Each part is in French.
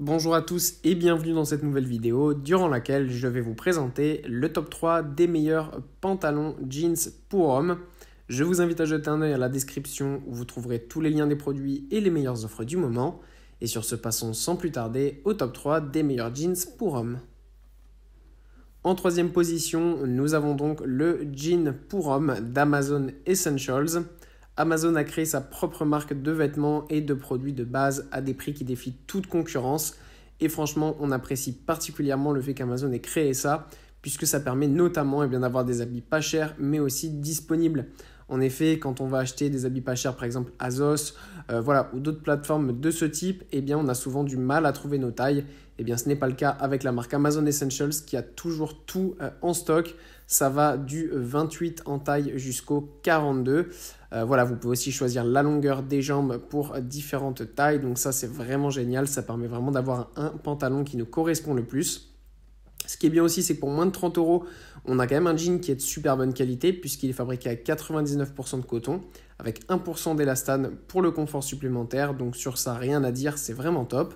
Bonjour à tous et bienvenue dans cette nouvelle vidéo durant laquelle je vais vous présenter le top 3 des meilleurs pantalons jeans pour hommes. Je vous invite à jeter un œil à la description où vous trouverez tous les liens des produits et les meilleures offres du moment. Et sur ce, passons sans plus tarder au top 3 des meilleurs jeans pour hommes. En troisième position, nous avons donc le jean pour hommes d'Amazon Essentials. Amazon a créé sa propre marque de vêtements et de produits de base à des prix qui défient toute concurrence. Et franchement, on apprécie particulièrement le fait qu'Amazon ait créé ça, puisque ça permet notamment eh bien, d'avoir des habits pas chers, mais aussi disponibles. En effet, quand on va acheter des habits pas chers, par exemple Azos, euh, voilà, ou d'autres plateformes de ce type, eh bien, on a souvent du mal à trouver nos tailles. Et eh bien, ce n'est pas le cas avec la marque Amazon Essentials qui a toujours tout euh, en stock. Ça va du 28 en taille jusqu'au 42. Euh, voilà, vous pouvez aussi choisir la longueur des jambes pour différentes tailles. Donc ça, c'est vraiment génial. Ça permet vraiment d'avoir un pantalon qui nous correspond le plus. Ce qui est bien aussi, c'est que pour moins de 30 euros, on a quand même un jean qui est de super bonne qualité puisqu'il est fabriqué à 99% de coton avec 1% d'élastane pour le confort supplémentaire. Donc sur ça, rien à dire, c'est vraiment top.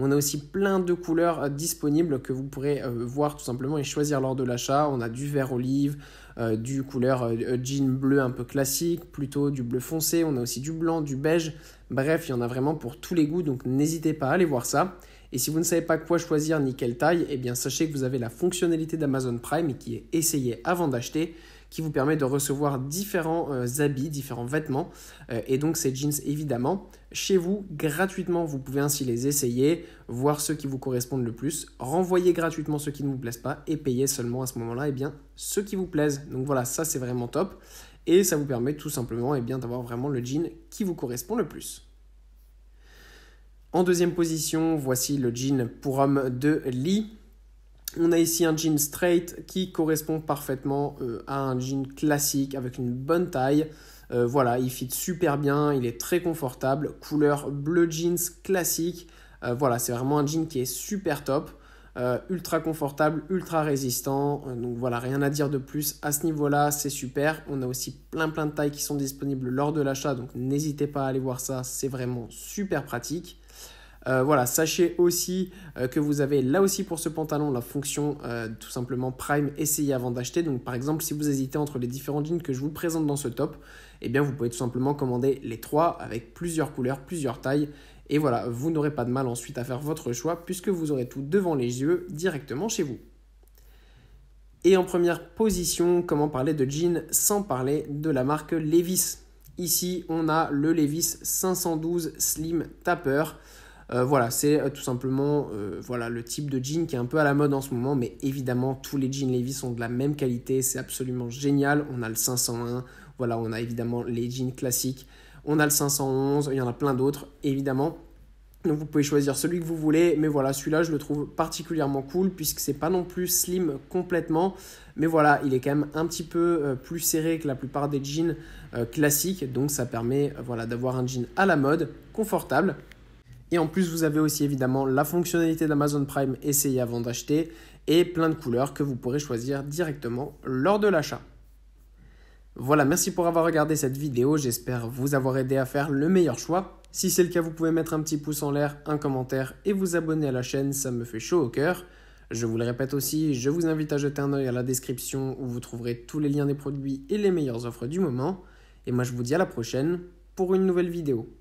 On a aussi plein de couleurs euh, disponibles que vous pourrez euh, voir tout simplement et choisir lors de l'achat. On a du vert olive, euh, du couleur jean bleu un peu classique, plutôt du bleu foncé. On a aussi du blanc, du beige. Bref, il y en a vraiment pour tous les goûts, donc n'hésitez pas à aller voir ça. Et si vous ne savez pas quoi choisir ni quelle taille, eh bien sachez que vous avez la fonctionnalité d'Amazon Prime qui est essayée avant d'acheter qui vous permet de recevoir différents euh, habits, différents vêtements, euh, et donc ces jeans évidemment, chez vous gratuitement. Vous pouvez ainsi les essayer, voir ceux qui vous correspondent le plus, renvoyer gratuitement ceux qui ne vous plaisent pas, et payer seulement à ce moment-là et eh bien, ceux qui vous plaisent. Donc voilà, ça c'est vraiment top, et ça vous permet tout simplement et eh bien, d'avoir vraiment le jean qui vous correspond le plus. En deuxième position, voici le jean pour homme de Lee. On a ici un jean straight qui correspond parfaitement euh, à un jean classique avec une bonne taille. Euh, voilà, il fit super bien, il est très confortable. Couleur bleu jeans classique. Euh, voilà, c'est vraiment un jean qui est super top. ultra confortable, ultra résistant. donc voilà, rien à dire de plus. À ce niveau-là, c'est super. On a aussi plein plein de tailles qui sont disponibles lors de l'achat. Donc n'hésitez pas à aller voir ça. C'est vraiment super pratique. Euh, voilà, sachez aussi euh, que vous avez là aussi pour ce pantalon la fonction euh, tout simplement prime essayer avant d'acheter. Donc par exemple, si vous hésitez entre les différents jeans que je vous présente dans ce top, eh bien vous pouvez tout simplement commander les trois avec plusieurs couleurs, plusieurs tailles. Et voilà, vous n'aurez pas de mal ensuite à faire votre choix puisque vous aurez tout devant les yeux directement chez vous. Et en première position, comment parler de jeans sans parler de la marque Levis Ici, on a le Levis 512 Slim Tapper. Euh, voilà, c'est euh, tout simplement euh, voilà, le type de jean qui est un peu à la mode en ce moment, mais évidemment, tous les jeans Levi's sont de la même qualité, c'est absolument génial. On a le 501, voilà, on a évidemment les jeans classiques, on a le 511, il y en a plein d'autres, évidemment. Donc vous pouvez choisir celui que vous voulez, mais voilà, celui-là je le trouve particulièrement cool puisque c'est pas non plus slim complètement, mais voilà, il est quand même un petit peu plus serré que la plupart des jeans classiques, donc ça permet voilà d'avoir un jean à la mode, confortable, et en plus, vous avez aussi évidemment la fonctionnalité d'Amazon Prime Essayez avant d'acheter et plein de couleurs que vous pourrez choisir directement lors de l'achat. Voilà, merci pour avoir regardé cette vidéo, j'espère vous avoir aidé à faire le meilleur choix. Si c'est le cas, vous pouvez mettre un petit pouce en l'air, un commentaire et vous abonner à la chaîne, ça me fait chaud au cœur. Je vous le répète aussi, je vous invite à jeter un œil à la description où vous trouverez tous les liens des produits et les meilleures offres du moment. Et moi je vous dis à la prochaine pour une nouvelle vidéo.